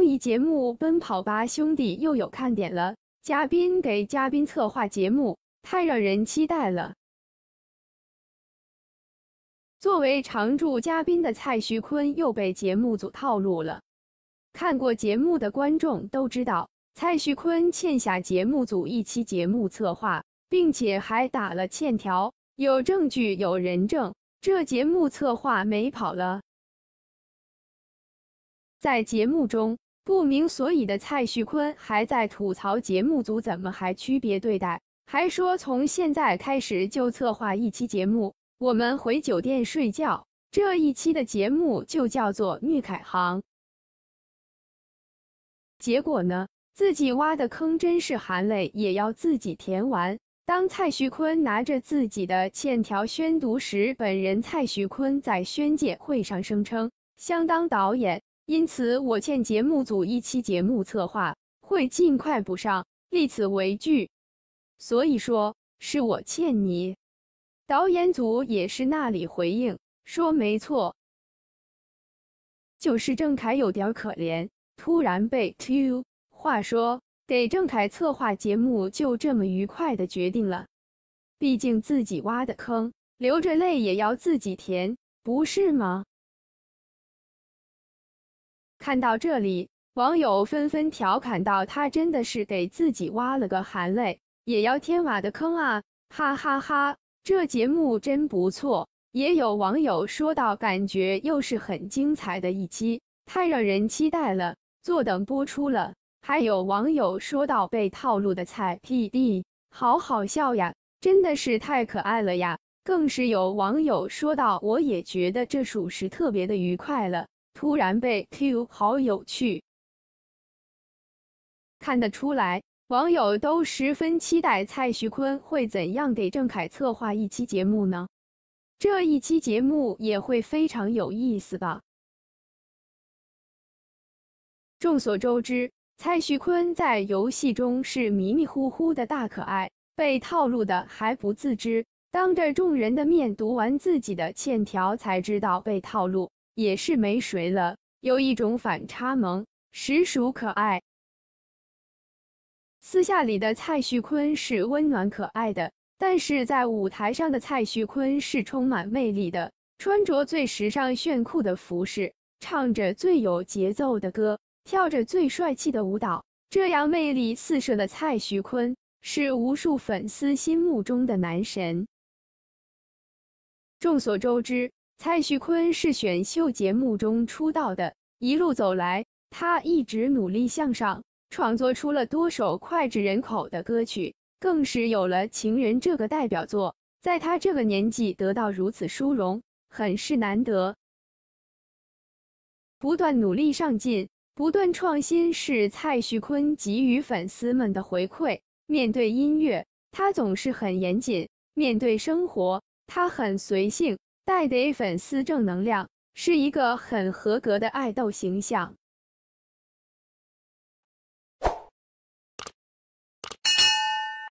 综艺节目《奔跑吧兄弟》又有看点了，嘉宾给嘉宾策划节目，太让人期待了。作为常驻嘉宾的蔡徐坤又被节目组套路了。看过节目的观众都知道，蔡徐坤欠下节目组一期节目策划，并且还打了欠条，有证据、有人证，这节目策划没跑了。在节目中。不明所以的蔡徐坤还在吐槽节目组怎么还区别对待，还说从现在开始就策划一期节目，我们回酒店睡觉。这一期的节目就叫做《虐凯航》。结果呢，自己挖的坑真是含泪也要自己填完。当蔡徐坤拿着自己的欠条宣读时，本人蔡徐坤在宣介会上声称相当导演。因此，我欠节目组一期节目策划，会尽快补上，立此为据。所以说，是我欠你。导演组也是那里回应说，没错，就是郑恺有点可怜，突然被 to。话说，给郑恺策划节目就这么愉快的决定了，毕竟自己挖的坑，流着泪也要自己填，不是吗？看到这里，网友纷纷调侃道：“他真的是给自己挖了个含泪也要填瓦的坑啊！”哈哈哈，这节目真不错。也有网友说到：“感觉又是很精彩的一期，太让人期待了，坐等播出。”了。还有网友说到：“被套路的菜 P D，好好笑呀，真的是太可爱了呀！”更是有网友说到：“我也觉得这属实特别的愉快了。”突然被 Q，好有趣！看得出来，网友都十分期待蔡徐坤会怎样给郑恺策划一期节目呢？这一期节目也会非常有意思吧？众所周知，蔡徐坤在游戏中是迷迷糊糊的大可爱，被套路的还不自知，当着众人的面读完自己的欠条，才知道被套路。也是没谁了，有一种反差萌，实属可爱。私下里的蔡徐坤是温暖可爱的，但是在舞台上的蔡徐坤是充满魅力的，穿着最时尚炫酷的服饰，唱着最有节奏的歌，跳着最帅气的舞蹈。这样魅力四射的蔡徐坤，是无数粉丝心目中的男神。众所周知。蔡徐坤是选秀节目中出道的，一路走来，他一直努力向上，创作出了多首脍炙人口的歌曲，更是有了《情人》这个代表作。在他这个年纪得到如此殊荣，很是难得。不断努力上进，不断创新，是蔡徐坤给予粉丝们的回馈。面对音乐，他总是很严谨；面对生活，他很随性。带给粉丝正能量，是一个很合格的爱豆形象。